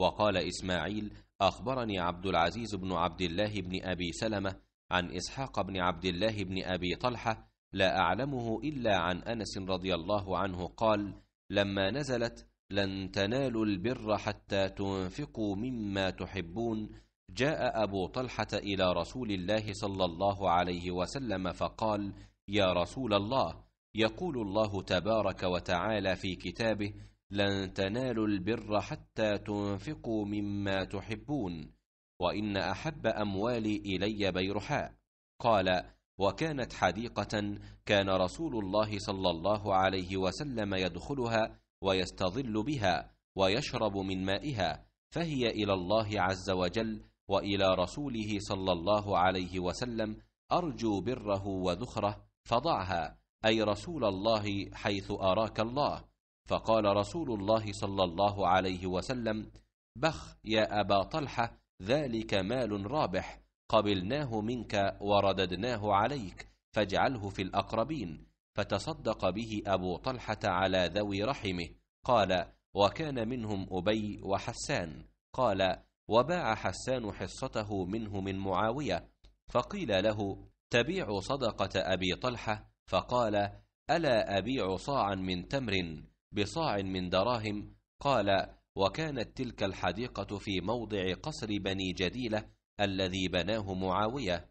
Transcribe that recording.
وقال إسماعيل أخبرني عبد العزيز بن عبد الله بن أبي سلمة عن إسحاق بن عبد الله بن أبي طلحة لا أعلمه إلا عن أنس رضي الله عنه قال لما نزلت لن تنالوا البر حتى تنفقوا مما تحبون جاء أبو طلحة إلى رسول الله صلى الله عليه وسلم فقال يا رسول الله يقول الله تبارك وتعالى في كتابه لن تنالوا البر حتى تنفقوا مما تحبون وان احب اموالي الي بيرحاء قال وكانت حديقه كان رسول الله صلى الله عليه وسلم يدخلها ويستظل بها ويشرب من مائها فهي الى الله عز وجل والى رسوله صلى الله عليه وسلم ارجو بره وذخره فضعها اي رسول الله حيث اراك الله فقال رسول الله صلى الله عليه وسلم بخ يا أبا طلحة ذلك مال رابح قبلناه منك ورددناه عليك فاجعله في الأقربين فتصدق به أبو طلحة على ذوي رحمه قال وكان منهم أبي وحسان قال وباع حسان حصته منه من معاوية فقيل له تبيع صدقة أبي طلحة فقال ألا أبيع صاعا من تمر بصاع من دراهم قال وكانت تلك الحديقة في موضع قصر بني جديلة الذي بناه معاوية